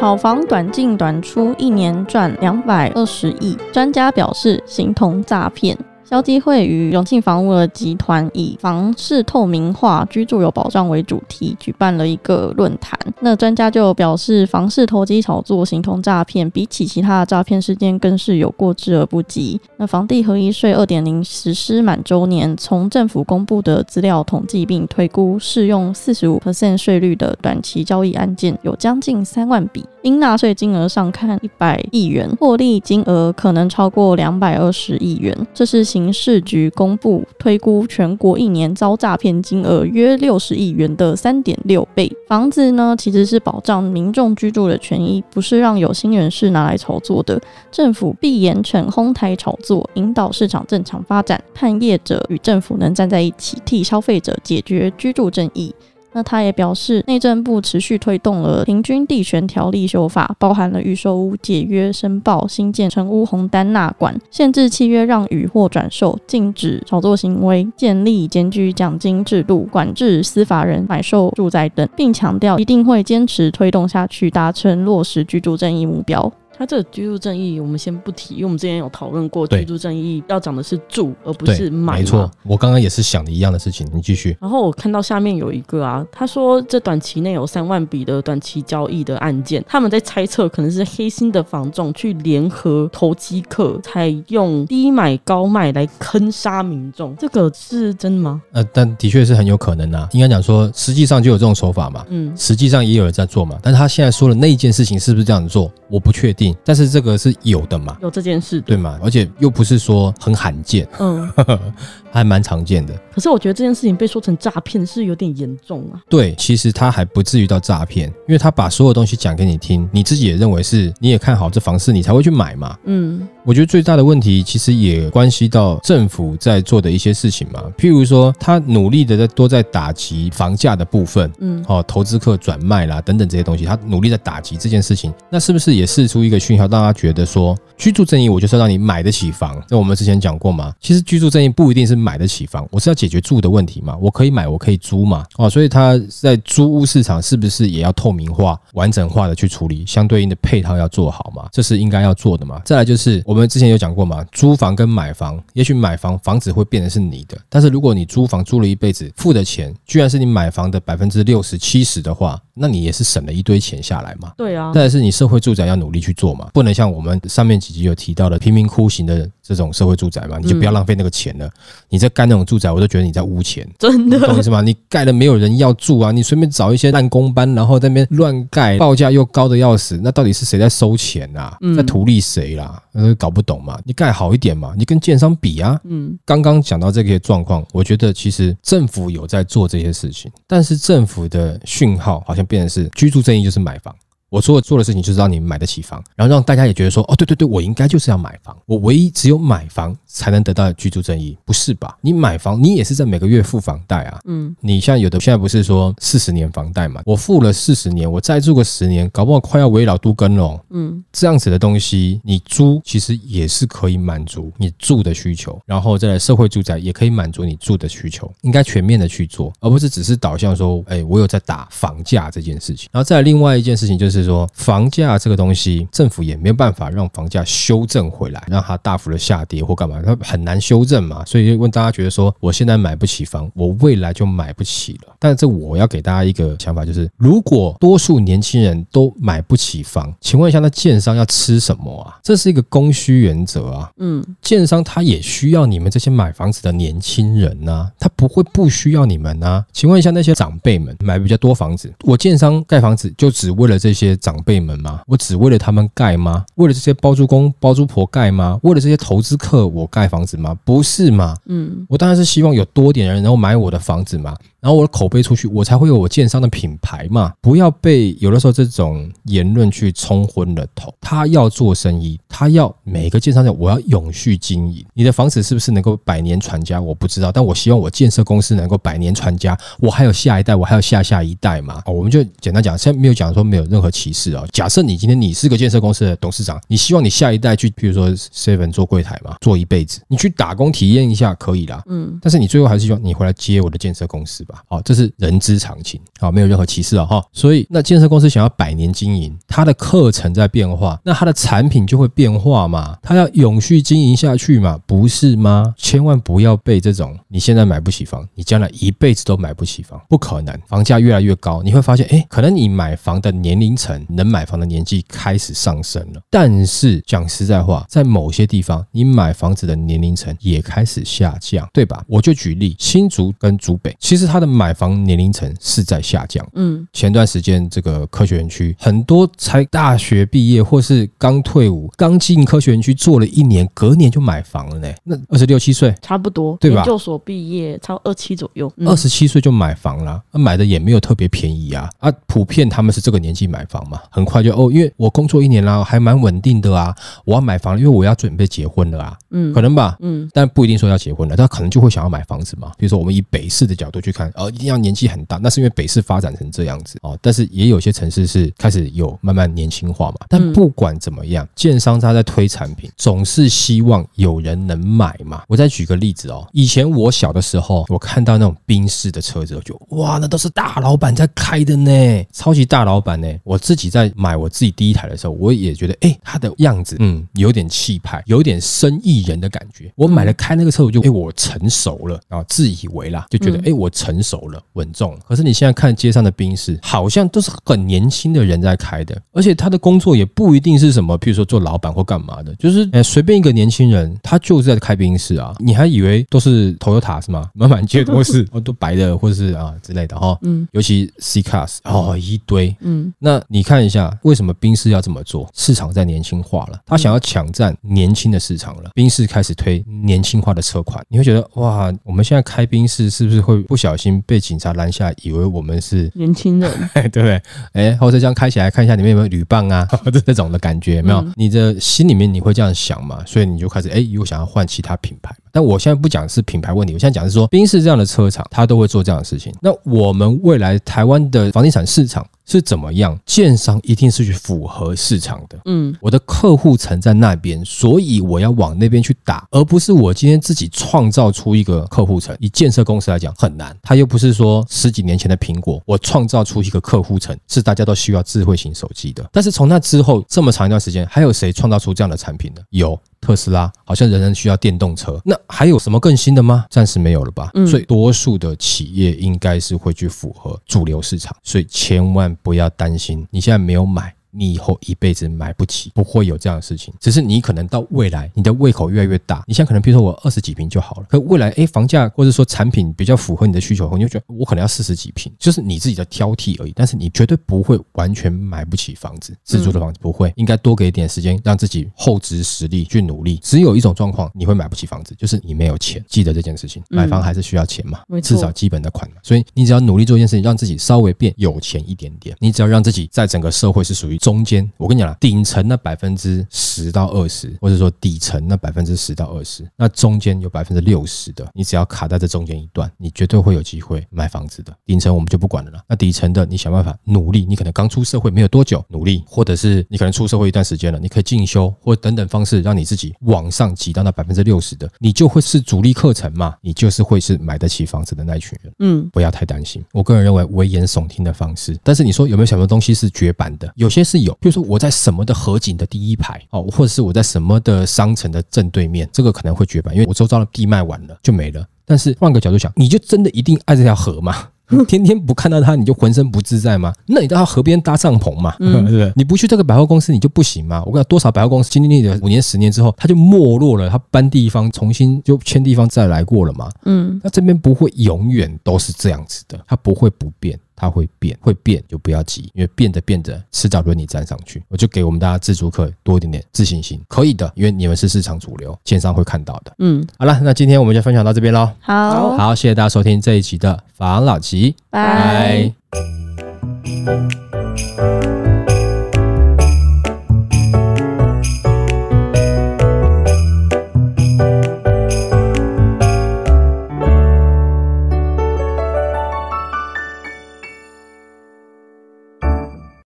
炒房短进短出，一年赚两百二十亿，专家表示形同诈骗。交机会与永庆房屋的集团以“房市透明化，居住有保障”为主题，举办了一个论坛。那专家就表示，房市投机炒作形同诈骗，比起其他的诈骗事件更是有过之而不及。那房地合一税二点零实施满周年，从政府公布的资料统计并推估，适用四十五 percent 税率的短期交易案件有将近三万笔。应纳税金额上看一百亿元，获利金额可能超过两百二十亿元。这是刑事局公布推估全国一年遭诈骗金额约六十亿元的三点六倍。房子呢，其实是保障民众居住的权益，不是让有心人士拿来炒作的。政府必严惩哄抬炒作，引导市场正常发展。盼业者与政府能站在一起，替消费者解决居住争议。那他也表示，内政部持续推动了《平均地权条例》修法，包含了预售屋解约申报、新建成屋红单纳管、限制契约让与或转售、禁止炒作行为、建立检举奖金制度、管制司法人买售住宅等，并强调一定会坚持推动下去，达成落实居住正义目标。他这个居住正义，我们先不提，因为我们之前有讨论过居住正义，要讲的是住，而不是买。没错，我刚刚也是想的一样的事情。你继续。然后我看到下面有一个啊，他说这短期内有三万笔的短期交易的案件，他们在猜测可能是黑心的房仲去联合投机客，采用低买高卖来坑杀民众，这个是真的吗？呃，但的确是很有可能啊。应该讲说，实际上就有这种手法嘛，嗯，实际上也有人在做嘛。但是他现在说的那一件事情是不是这样子做，我不确定。但是这个是有的嘛，有这件事对吗？而且又不是说很罕见，嗯，还蛮常见的。可是我觉得这件事情被说成诈骗是有点严重啊。对，其实他还不至于到诈骗，因为他把所有东西讲给你听，你自己也认为是，你也看好这房市，你才会去买嘛。嗯。我觉得最大的问题其实也关系到政府在做的一些事情嘛，譬如说他努力的在多在打击房价的部分，嗯，哦，投资客转卖啦等等这些东西，他努力在打击这件事情，那是不是也试出一个讯号，让他觉得说居住正义，我就是要让你买得起房？那我们之前讲过嘛，其实居住正义不一定是买得起房，我是要解决住的问题嘛，我可以买，我可以租嘛，哦，所以他在租屋市场是不是也要透明化、完整化的去处理，相对应的配套要做好嘛，这是应该要做的嘛？再来就是。我们之前有讲过嘛，租房跟买房，也许买房房子会变成是你的，但是如果你租房租了一辈子，付的钱居然是你买房的百分之六十七十的话，那你也是省了一堆钱下来嘛。对啊，但是你社会住宅要努力去做嘛，不能像我们上面几集有提到的贫民窟型的人。这种社会住宅嘛，你就不要浪费那个钱了。你在盖那种住宅，我都觉得你在污钱，真的懂意思么？你盖了没有人要住啊，你随便找一些烂工班，然后那边乱盖，报价又高的要死。那到底是谁在收钱啊？在图利谁啦？那搞不懂嘛。你盖好一点嘛，你跟建商比啊。嗯，刚刚讲到这些状况，我觉得其实政府有在做这些事情，但是政府的讯号好像变成是居住正义就是买房。我说做的事情就是让你们买得起房，然后让大家也觉得说，哦，对对对，我应该就是要买房，我唯一只有买房才能得到居住正义，不是吧？你买房，你也是在每个月付房贷啊，嗯，你像有的现在不是说四十年房贷嘛，我付了四十年，我再住个十年，搞不好快要围绕都根了，嗯，这样子的东西，你租其实也是可以满足你住的需求，然后再来社会住宅也可以满足你住的需求，应该全面的去做，而不是只是导向说，哎，我有在打房价这件事情，然后再另外一件事情就是。是说房价这个东西，政府也没有办法让房价修正回来，让它大幅的下跌或干嘛，它很难修正嘛。所以问大家觉得说，我现在买不起房，我未来就买不起了。但这我要给大家一个想法，就是如果多数年轻人都买不起房，请问一下，那建商要吃什么啊？这是一个供需原则啊。嗯，建商他也需要你们这些买房子的年轻人呢，他不会不需要你们啊。请问一下，那些长辈们买比较多房子，我建商盖房子就只为了这些。长辈们吗？我只为了他们盖吗？为了这些包租公、包租婆盖吗？为了这些投资客我盖房子吗？不是吗？嗯，我当然是希望有多点人能够买我的房子嘛。然后我的口碑出去，我才会有我建商的品牌嘛。不要被有的时候这种言论去冲昏了头。他要做生意，他要每个建商讲，我要永续经营。你的房子是不是能够百年传家？我不知道，但我希望我建设公司能够百年传家。我还有下一代，我还有下下一代嘛。哦，我们就简单讲，现在没有讲说没有任何歧视啊。假设你今天你是个建设公司的董事长，你希望你下一代去，比如说 seven 做柜台嘛，做一辈子。你去打工体验一下可以啦，嗯。但是你最后还是希望你回来接我的建设公司。好，这是人之常情，好，没有任何歧视啊，哈。所以，那建设公司想要百年经营，它的课程在变化，那它的产品就会变化嘛？它要永续经营下去嘛？不是吗？千万不要被这种你现在买不起房，你将来一辈子都买不起房，不可能，房价越来越高，你会发现，哎，可能你买房的年龄层能买房的年纪开始上升了。但是讲实在话，在某些地方，你买房子的年龄层也开始下降，对吧？我就举例新竹跟竹北，其实它。的买房年龄层是在下降。嗯，前段时间这个科学园区很多才大学毕业或是刚退伍，刚进科学园区做了一年，隔年就买房了呢。那二十六七岁，差不多对吧？研究所毕业，超二七左右，二十七岁就买房了。那买的也没有特别便宜啊啊，普遍他们是这个年纪买房嘛，很快就哦，因为我工作一年了，还蛮稳定的啊，我要买房，因为我要准备结婚了啊。嗯，可能吧，嗯，但不一定说要结婚了，他可能就会想要买房子嘛。比如说，我们以北市的角度去看。呃，一定要年纪很大，那是因为北市发展成这样子哦。但是也有些城市是开始有慢慢年轻化嘛。但不管怎么样，建商他在推产品，总是希望有人能买嘛。我再举个例子哦，以前我小的时候，我看到那种宾士的车子，我就哇，那都是大老板在开的呢，超级大老板呢。我自己在买我自己第一台的时候，我也觉得，哎，它的样子，嗯，有点气派，有点生意人的感觉。我买了开那个车，我就哎，我成熟了啊，自以为啦，就觉得，哎，我成。熟了稳重，可是你现在看街上的宾士，好像都是很年轻的人在开的，而且他的工作也不一定是什么，比如说做老板或干嘛的，就是哎随便一个年轻人，他就是在开宾士啊。你还以为都是头油塔是吗？满满街都是，都白的或者是啊之类的哈。嗯，尤其 C Class 哦一堆。嗯，那你看一下为什么宾士要这么做？市场在年轻化了，他想要抢占年轻的市场了，宾士开始推年轻化的车款，你会觉得哇，我们现在开宾士是不是会不小心？被警察拦下，以为我们是年轻人，对不对？哎，后车厢开起来，看一下里面有没有铝棒啊，这种的感觉没有？你的心里面你会这样想嘛？所以你就开始哎，又想要换其他品牌。但我现在不讲是品牌问题，我现在讲是说，宾士这样的车厂，它都会做这样的事情。那我们未来台湾的房地产市场。是怎么样？建商一定是去符合市场的。嗯，我的客户层在那边，所以我要往那边去打，而不是我今天自己创造出一个客户层。以建设公司来讲很难，他又不是说十几年前的苹果，我创造出一个客户层是大家都需要智慧型手机的。但是从那之后这么长一段时间，还有谁创造出这样的产品呢？有。特斯拉好像仍然需要电动车，那还有什么更新的吗？暂时没有了吧。所以多数的企业应该是会去符合主流市场，所以千万不要担心，你现在没有买。你以后一辈子买不起，不会有这样的事情。只是你可能到未来，你的胃口越来越大。你现在可能比如说我二十几平就好了，可未来哎，房价或者说产品比较符合你的需求后，你就觉得我可能要四十几平，就是你自己的挑剔而已。但是你绝对不会完全买不起房子，自住的房子不会。应该多给点时间，让自己厚植实力去努力。只有一种状况你会买不起房子，就是你没有钱。记得这件事情，买房还是需要钱嘛，至少基本的款。所以你只要努力做一件事情，让自己稍微变有钱一点点。你只要让自己在整个社会是属于。中间，我跟你讲顶层那百分之十到二十，或者说底层那百分之十到二十，那中间有百分之六十的，你只要卡在这中间一段，你绝对会有机会买房子的。顶层我们就不管了了，那底层的你想办法努力，你可能刚出社会没有多久，努力，或者是你可能出社会一段时间了，你可以进修或等等方式，让你自己往上挤到那百分之六十的，你就会是主力课程嘛，你就是会是买得起房子的那一群人。嗯，不要太担心，我个人认为危言耸听的方式。但是你说有没有什么东西是绝版的？有些。是有，就是说我在什么的河景的第一排哦，或者是我在什么的商城的正对面，这个可能会绝版，因为我周遭的地卖完了就没了。但是换个角度想，你就真的一定爱这条河吗？天天不看到它，你就浑身不自在吗？那你到河边搭帐篷嘛，你不去这个百货公司你就不行吗？我跟你讲，多少百货公司经历的五年、十年之后，它就没落了，它搬地方，重新就迁地方再来过了嘛。嗯，那这边不会永远都是这样子的，它不会不变。它会变，会变就不要急，因为变着变着，迟早轮你站上去。我就给我们大家自主客多一点点自信心，可以的，因为你们是市场主流，券商会看到的。嗯，好了，那今天我们就分享到这边喽。好好，谢谢大家收听这一期的房老吉，拜。